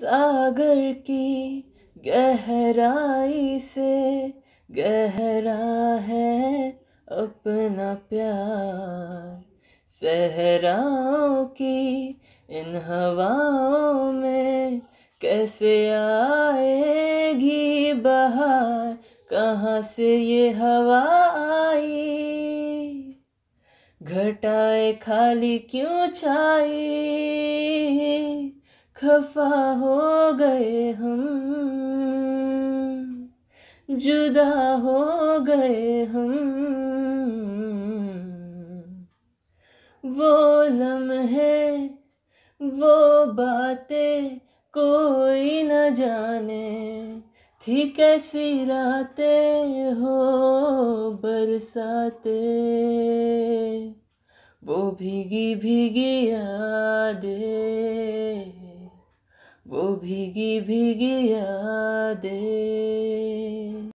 सागर की गहराई से गहरा है अपना प्यार सहराओं की इन हवाओं में कैसे आएगी बाहर कहाँ से ये हवा आई घटाए खाली क्यों छाई खफा हो गए हम जुदा हो गए हम वो लम्हे वो बातें कोई न जाने थी कैसी रातें हो बरसाते वो भीगी भीगी यादें ಭೀಗಿ ಭೀಗಿ